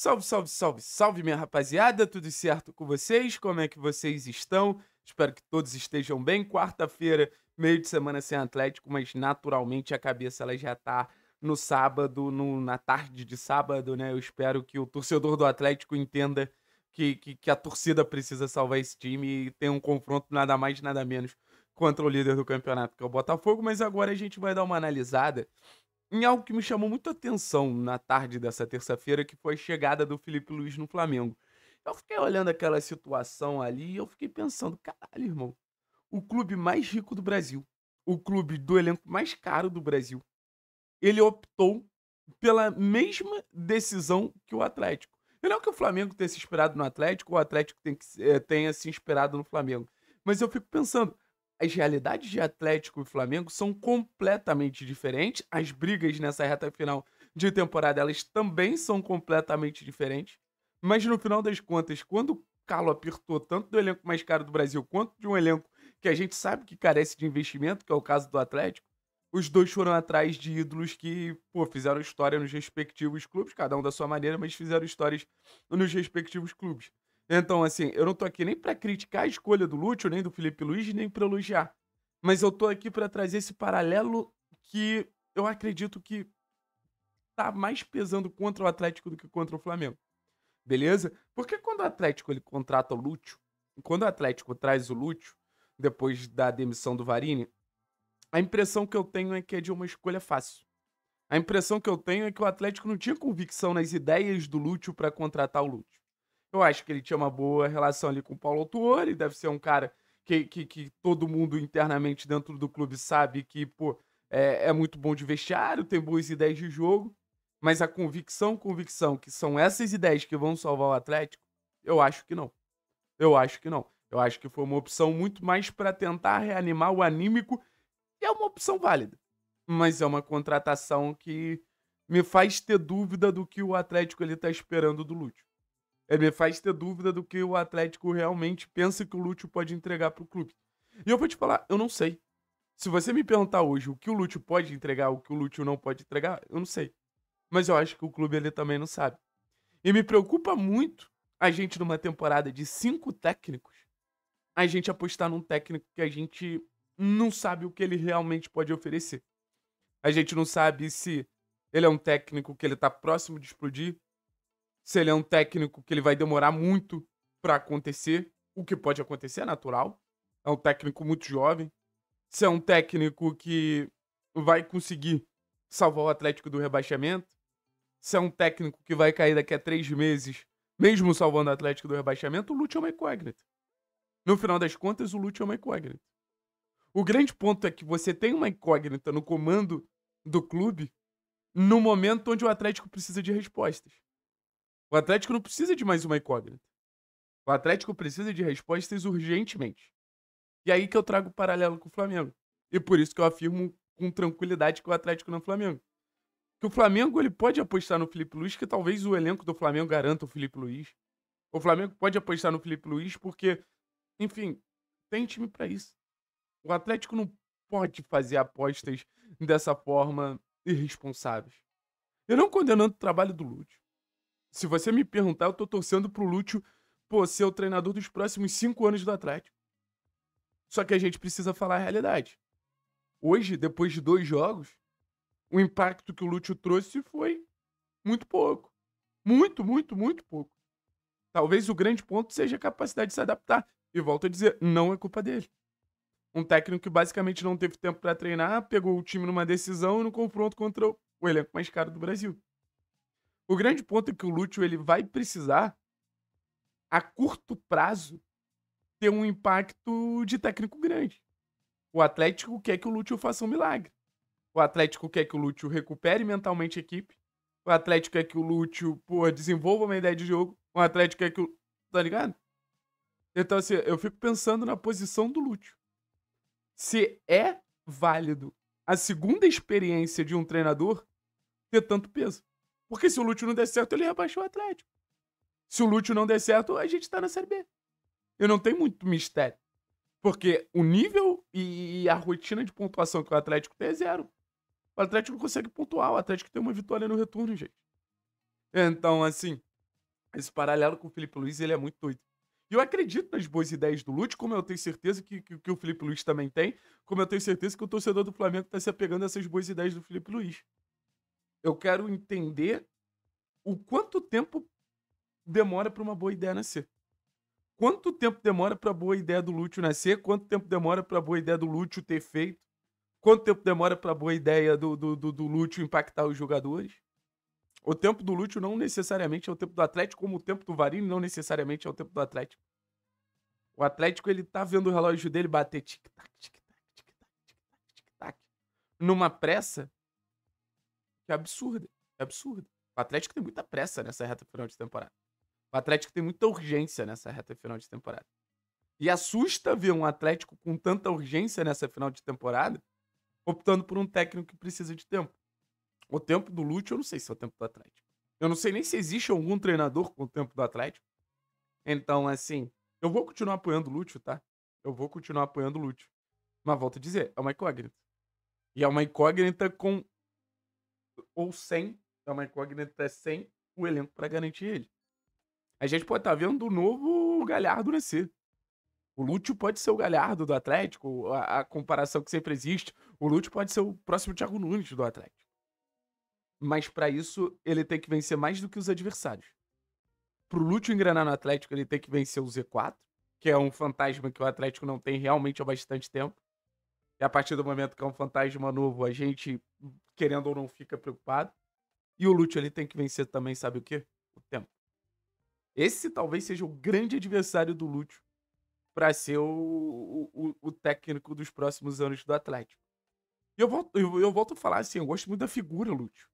Salve, salve, salve, salve, minha rapaziada, tudo certo com vocês? Como é que vocês estão? Espero que todos estejam bem. Quarta-feira, meio de semana sem Atlético, mas naturalmente a cabeça ela já tá no sábado, no, na tarde de sábado, né? Eu espero que o torcedor do Atlético entenda que, que, que a torcida precisa salvar esse time e ter um confronto nada mais, nada menos contra o líder do campeonato, que é o Botafogo. Mas agora a gente vai dar uma analisada em algo que me chamou muita atenção na tarde dessa terça-feira, que foi a chegada do Felipe Luiz no Flamengo. Eu fiquei olhando aquela situação ali e eu fiquei pensando, caralho, irmão, o clube mais rico do Brasil, o clube do elenco mais caro do Brasil, ele optou pela mesma decisão que o Atlético. E não é que o Flamengo tenha se inspirado no Atlético, ou o Atlético eh, tenha se inspirado no Flamengo. Mas eu fico pensando, as realidades de Atlético e Flamengo são completamente diferentes. As brigas nessa reta final de temporada elas também são completamente diferentes. Mas no final das contas, quando o calo apertou tanto do elenco mais caro do Brasil quanto de um elenco que a gente sabe que carece de investimento, que é o caso do Atlético, os dois foram atrás de ídolos que pô, fizeram história nos respectivos clubes, cada um da sua maneira, mas fizeram histórias nos respectivos clubes. Então, assim, eu não tô aqui nem para criticar a escolha do Lúcio, nem do Felipe Luiz, nem para elogiar. Mas eu tô aqui para trazer esse paralelo que eu acredito que tá mais pesando contra o Atlético do que contra o Flamengo. Beleza? Porque quando o Atlético ele contrata o Lúcio, quando o Atlético traz o Lúcio, depois da demissão do Varini, a impressão que eu tenho é que é de uma escolha fácil. A impressão que eu tenho é que o Atlético não tinha convicção nas ideias do Lúcio para contratar o Lúcio. Eu acho que ele tinha uma boa relação ali com o Paulo Autuori, deve ser um cara que, que, que, todo mundo internamente dentro do clube sabe que, pô, é, é muito bom de vestiário, tem boas ideias de jogo, mas a convicção, convicção que são essas ideias que vão salvar o Atlético, eu acho que não. Eu acho que não. Eu acho que foi uma opção muito mais para tentar reanimar o anímico, e é uma opção válida. Mas é uma contratação que me faz ter dúvida do que o Atlético ele tá esperando do Lúcio. Ele é, me faz ter dúvida do que o Atlético realmente pensa que o Lúcio pode entregar para o clube. E eu vou te falar, eu não sei. Se você me perguntar hoje o que o Lúcio pode entregar, o que o Lúcio não pode entregar, eu não sei. Mas eu acho que o clube ele também não sabe. E me preocupa muito a gente, numa temporada de cinco técnicos, a gente apostar num técnico que a gente não sabe o que ele realmente pode oferecer. A gente não sabe se ele é um técnico que ele está próximo de explodir, se ele é um técnico que ele vai demorar muito para acontecer, o que pode acontecer é natural. É um técnico muito jovem. Se é um técnico que vai conseguir salvar o Atlético do rebaixamento, se é um técnico que vai cair daqui a três meses, mesmo salvando o Atlético do rebaixamento, o Lute é uma incógnita. No final das contas, o Lute é uma incógnita. O grande ponto é que você tem uma incógnita no comando do clube no momento onde o Atlético precisa de respostas. O Atlético não precisa de mais uma incógnita. O Atlético precisa de respostas urgentemente. E aí que eu trago o paralelo com o Flamengo. E por isso que eu afirmo com tranquilidade que o Atlético não é o Flamengo. Que o Flamengo ele pode apostar no Felipe Luiz, que talvez o elenco do Flamengo garanta o Felipe Luiz. O Flamengo pode apostar no Felipe Luiz porque, enfim, tem time para isso. O Atlético não pode fazer apostas dessa forma irresponsáveis. Eu não condenando o trabalho do Lúcio. Se você me perguntar, eu tô torcendo pro Lúcio, pô, ser o treinador dos próximos cinco anos do Atlético. Só que a gente precisa falar a realidade. Hoje, depois de dois jogos, o impacto que o Lúcio trouxe foi muito pouco. Muito, muito, muito pouco. Talvez o grande ponto seja a capacidade de se adaptar. E volto a dizer, não é culpa dele. Um técnico que basicamente não teve tempo para treinar, pegou o time numa decisão e no confronto contra o elenco mais caro do Brasil. O grande ponto é que o Lúcio ele vai precisar, a curto prazo, ter um impacto de técnico grande. O Atlético quer que o Lúcio faça um milagre. O Atlético quer que o Lúcio recupere mentalmente a equipe. O Atlético quer que o Lúcio, pô, desenvolva uma ideia de jogo. O Atlético quer que o. Tá ligado? Então, assim, eu fico pensando na posição do Lúcio. Se é válido a segunda experiência de um treinador ter tanto peso. Porque se o Lúcio não der certo, ele rebaixou o Atlético. Se o Lúcio não der certo, a gente tá na Série B. Eu não tenho muito mistério. Porque o nível e a rotina de pontuação que o Atlético tem é zero. O Atlético não consegue pontuar. O Atlético tem uma vitória no retorno, gente. Então, assim, esse paralelo com o Felipe Luiz, ele é muito doido. E eu acredito nas boas ideias do Lute, como eu tenho certeza que, que, que, o Felipe Luiz também tem, como eu tenho certeza que o torcedor do Flamengo está se apegando a essas boas ideias do Felipe Luiz. Eu quero entender o quanto tempo demora para uma boa ideia nascer. Quanto tempo demora para a boa ideia do Lúcio nascer? Quanto tempo demora para a boa ideia do Lúcio ter feito? Quanto tempo demora para a boa ideia do, do, do, do Lúcio impactar os jogadores? O tempo do Lúcio não necessariamente é o tempo do Atlético, como o tempo do Varini não necessariamente é o tempo do Atlético. O Atlético, ele tá vendo o relógio dele bater tic-tac, tic-tac, tic-tac, tic-tac, tic-tac, numa pressa que é absurda. É absurda. O Atlético tem muita pressa nessa reta final de temporada. O Atlético tem muita urgência nessa reta final de temporada. E assusta ver um Atlético com tanta urgência nessa final de temporada, optando por um técnico que precisa de tempo. O tempo do Lúcio, eu não sei se é o tempo do Atlético. Eu não sei nem se existe algum treinador com o tempo do Atlético. Então, assim, eu vou continuar apoiando o Lúcio, tá? Eu vou continuar apoiando o Lúcio. Mas volto a dizer, é uma incógnita. E é uma incógnita com ou sem, é uma incógnita até sem o elenco para garantir ele. A gente pode estar tá vendo o novo Galhardo nascer. O Lúcio pode ser o Galhardo do Atlético, a, a comparação que sempre existe. O Lúcio pode ser o próximo Thiago Nunes do Atlético. Mas para isso, ele tem que vencer mais do que os adversários. Pro Lúcio engrenar no Atlético, ele tem que vencer o Z4, que é um fantasma que o Atlético não tem realmente há bastante tempo. E a partir do momento que é um fantasma novo, a gente, querendo ou não, fica preocupado. E o Lúcio ali tem que vencer também, sabe o quê? O tempo. Esse talvez seja o grande adversário do Lúcio para ser o, o, o, técnico dos próximos anos do Atlético. E eu volto, eu, eu volto a falar assim, eu gosto muito da figura Lúcio.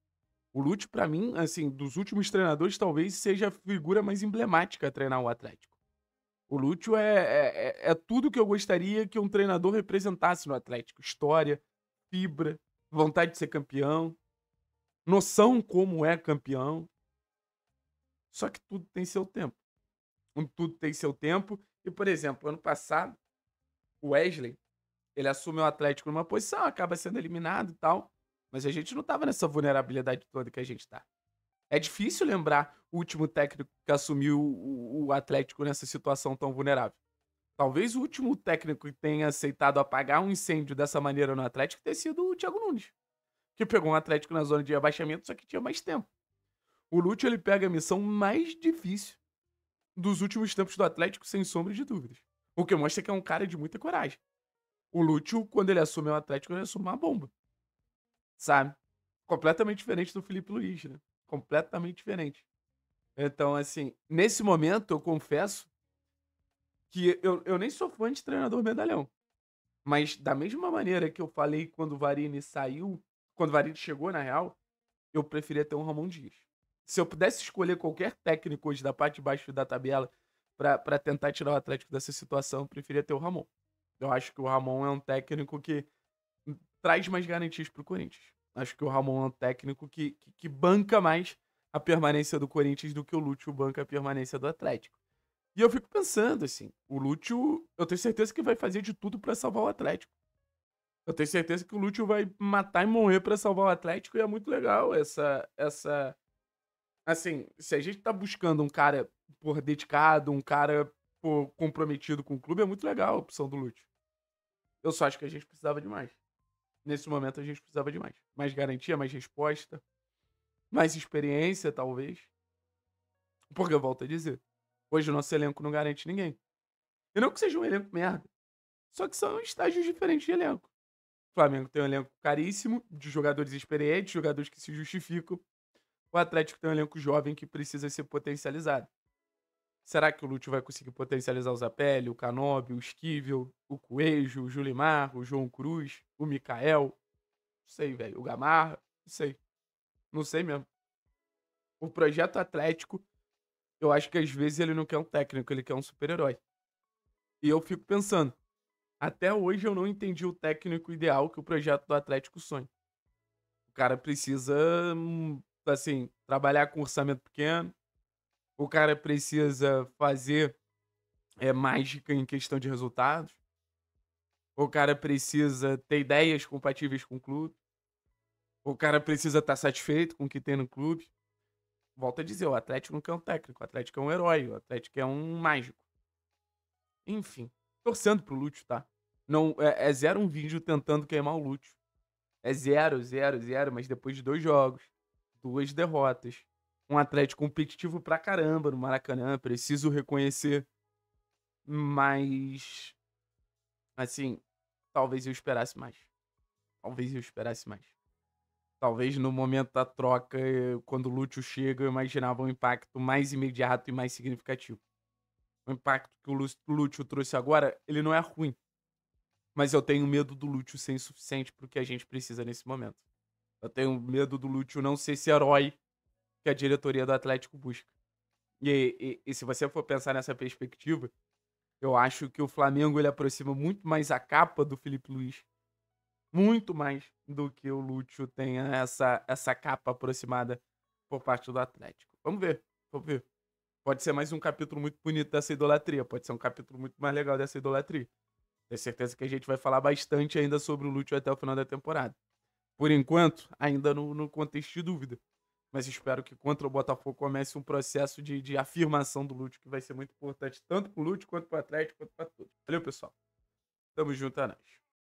O Lúcio, para mim, assim, dos últimos treinadores, talvez seja a figura mais emblemática a treinar o Atlético. O Lúcio é, é, é, é tudo que eu gostaria que um treinador representasse no Atlético: história, fibra, vontade de ser campeão, noção como é campeão. Só que tudo tem seu tempo. Tudo tem seu tempo. E, por exemplo, ano passado, o Wesley, ele assume o Atlético numa posição, acaba sendo eliminado e tal. Mas a gente não tava nessa vulnerabilidade toda que a gente tá. É difícil lembrar o último técnico que assumiu o, Atlético nessa situação tão vulnerável. Talvez o último técnico que tenha aceitado apagar um incêndio dessa maneira no Atlético tenha sido o Thiago Nunes, que pegou um Atlético na zona de abaixamento, só que tinha mais tempo. O Lúcio ele pega a missão mais difícil dos últimos tempos do Atlético, sem sombra de dúvidas. O que mostra que é um cara de muita coragem. O Lúcio, quando ele assume o Atlético, ele assume uma bomba. Sabe? Completamente diferente do Felipe Luiz, né? completamente diferente. Então, assim, nesse momento, eu confesso que eu, eu nem sou fã de treinador medalhão. Mas da mesma maneira que eu falei quando o Varini saiu, quando o Varini chegou, na real, eu preferia ter um Ramon Dias. Se eu pudesse escolher qualquer técnico hoje da parte de baixo da tabela para tentar tirar o Atlético dessa situação, eu preferia ter o Ramon. Eu acho que o Ramon é um técnico que traz mais garantias para o Corinthians acho que o Ramon é um técnico que, que, que banca mais a permanência do Corinthians do que o Lúcio banca a permanência do Atlético. E eu fico pensando, assim, o Lúcio, eu tenho certeza que vai fazer de tudo para salvar o Atlético. Eu tenho certeza que o Lúcio vai matar e morrer para salvar o Atlético e é muito legal essa essa assim, se a gente tá buscando um cara por dedicado, um cara por comprometido com o clube, é muito legal a opção do Lúcio. Eu só acho que a gente precisava de mais nesse momento a gente precisava de mais. Mais garantia, mais resposta, mais experiência, talvez. Porque eu volto a dizer, hoje o nosso elenco não garante ninguém. E não que seja um elenco merda. Só que são estágios diferentes de elenco. O Flamengo tem um elenco caríssimo, de jogadores experientes, jogadores que se justificam. O Atlético tem um elenco jovem que precisa ser potencializado. Será que o Lúcio vai conseguir potencializar o Zapelli, o Canobi, o Esquivel, o Coelho, o Julimar, o João Cruz, o Mikael? Não sei, velho. O Gamarra? Não sei. Não sei mesmo. O projeto Atlético, eu acho que às vezes ele não quer um técnico, ele quer um super-herói. E eu fico pensando, até hoje eu não entendi o técnico ideal que o projeto do Atlético sonha. O cara precisa, hum, assim, trabalhar com orçamento pequeno, o cara precisa fazer é, mágica em questão de resultados. O cara precisa ter ideias compatíveis com o clube. O cara precisa estar tá satisfeito com o que tem no clube. Volto a dizer, o Atlético não é um técnico, o Atlético é um herói, o Atlético é um mágico. Enfim, torcendo pro Lúcio, tá? Não, é, é zero um vídeo tentando queimar o Lúcio. É zero, zero, zero, mas depois de dois jogos, duas derrotas, um atleta competitivo pra caramba no Maracanã, preciso reconhecer. Mas. Assim, talvez eu esperasse mais. Talvez eu esperasse mais. Talvez no momento da troca, quando o Lúcio chega, eu imaginava um impacto mais imediato e mais significativo. O impacto que o Lúcio trouxe agora, ele não é ruim. Mas eu tenho medo do Lúcio ser insuficiente pro que a gente precisa nesse momento. Eu tenho medo do Lúcio não ser esse herói que a diretoria do Atlético busca. E, e, e, se você for pensar nessa perspectiva, eu acho que o Flamengo ele aproxima muito mais a capa do Felipe Luiz. Muito mais do que o Lúcio tenha essa, essa capa aproximada por parte do Atlético. Vamos ver, vamos ver. Pode ser mais um capítulo muito bonito dessa idolatria, pode ser um capítulo muito mais legal dessa idolatria. Tenho certeza que a gente vai falar bastante ainda sobre o Lúcio até o final da temporada. Por enquanto, ainda no, no contexto de dúvida mas espero que contra o Botafogo comece um processo de, de afirmação do Lute, que vai ser muito importante, tanto para o Lúcio, quanto para o Atlético, quanto para todos. Valeu, pessoal. Tamo junto, a é nós.